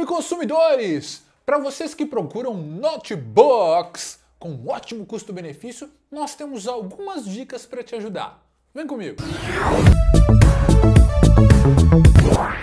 Salve consumidores! Para vocês que procuram notebooks com ótimo custo-benefício, nós temos algumas dicas para te ajudar. Vem comigo!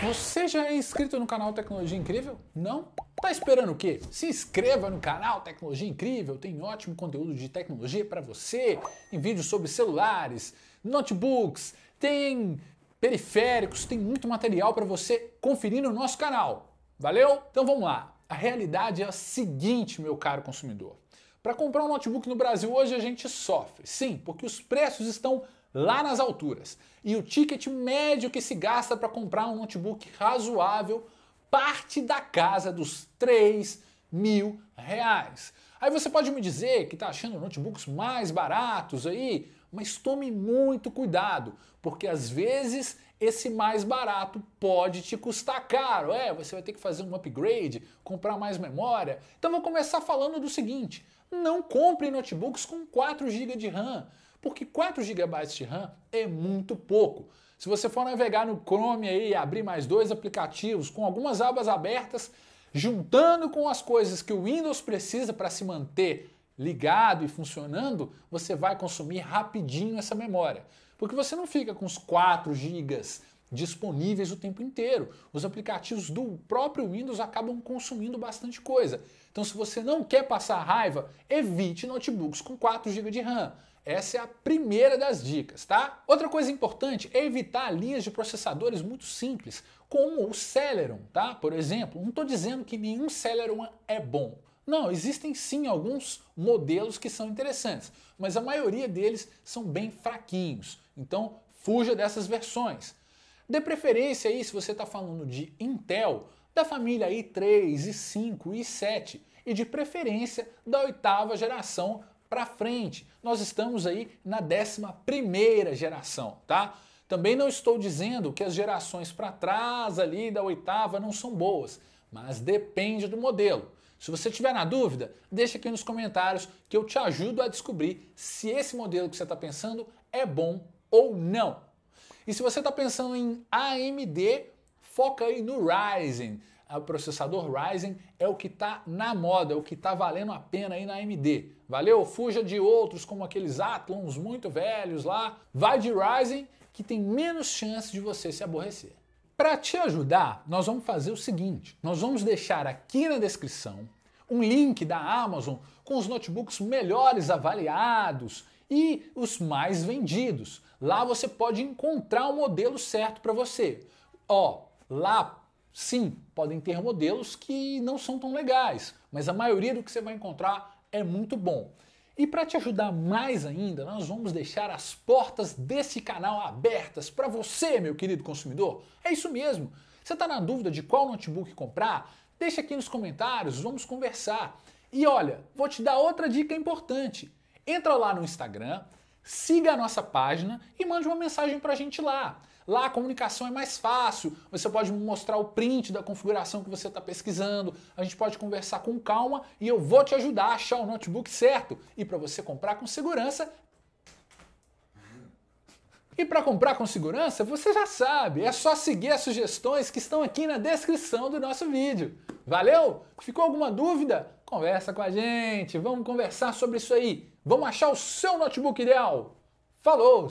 Você já é inscrito no canal Tecnologia Incrível? Não? Tá esperando o quê? Se inscreva no canal Tecnologia Incrível, tem ótimo conteúdo de tecnologia para você, em vídeos sobre celulares, notebooks, tem periféricos, tem muito material para você conferir no nosso canal. Valeu? Então vamos lá. A realidade é a seguinte, meu caro consumidor. Para comprar um notebook no Brasil hoje a gente sofre. Sim, porque os preços estão lá nas alturas. E o ticket médio que se gasta para comprar um notebook razoável parte da casa dos 3 mil reais. Aí você pode me dizer que está achando notebooks mais baratos aí, mas tome muito cuidado, porque às vezes esse mais barato pode te custar caro. É, você vai ter que fazer um upgrade, comprar mais memória. Então vou começar falando do seguinte: não compre notebooks com 4 GB de RAM, porque 4 GB de RAM é muito pouco. Se você for navegar no Chrome aí e abrir mais dois aplicativos com algumas abas abertas, juntando com as coisas que o Windows precisa para se manter ligado e funcionando, você vai consumir rapidinho essa memória. Porque você não fica com os 4 GB disponíveis o tempo inteiro. Os aplicativos do próprio Windows acabam consumindo bastante coisa. Então, se você não quer passar raiva, evite notebooks com 4 GB de RAM. Essa é a primeira das dicas, tá? Outra coisa importante é evitar linhas de processadores muito simples, como o Celeron, tá? Por exemplo, não estou dizendo que nenhum Celeron é bom, não, existem sim alguns modelos que são interessantes, mas a maioria deles são bem fraquinhos. Então, fuja dessas versões. De preferência aí, se você está falando de Intel, da família i3, i5, i7 e de preferência da oitava geração para frente. Nós estamos aí na décima primeira geração, tá? Também não estou dizendo que as gerações para trás ali da oitava não são boas, mas depende do modelo. Se você tiver na dúvida, deixa aqui nos comentários que eu te ajudo a descobrir se esse modelo que você está pensando é bom ou não. E se você está pensando em AMD, foca aí no Ryzen. Ah, o processador Ryzen é o que está na moda, é o que está valendo a pena aí na AMD. Valeu? Fuja de outros como aqueles Atlons muito velhos lá. Vai de Ryzen que tem menos chance de você se aborrecer. Para te ajudar, nós vamos fazer o seguinte: nós vamos deixar aqui na descrição um link da Amazon com os notebooks melhores avaliados e os mais vendidos. Lá você pode encontrar o modelo certo para você. Ó, lá sim, podem ter modelos que não são tão legais, mas a maioria do que você vai encontrar é muito bom. E para te ajudar mais ainda, nós vamos deixar as portas desse canal abertas para você, meu querido consumidor. É isso mesmo. Você está na dúvida de qual notebook comprar? Deixa aqui nos comentários, vamos conversar. E olha, vou te dar outra dica importante. Entra lá no Instagram, siga a nossa página e mande uma mensagem para a gente lá. Lá a comunicação é mais fácil, você pode mostrar o print da configuração que você está pesquisando, a gente pode conversar com calma e eu vou te ajudar a achar o notebook certo. E para você comprar com segurança, e para comprar com segurança, você já sabe, é só seguir as sugestões que estão aqui na descrição do nosso vídeo. Valeu? Ficou alguma dúvida? Conversa com a gente, vamos conversar sobre isso aí. Vamos achar o seu notebook ideal. Falou!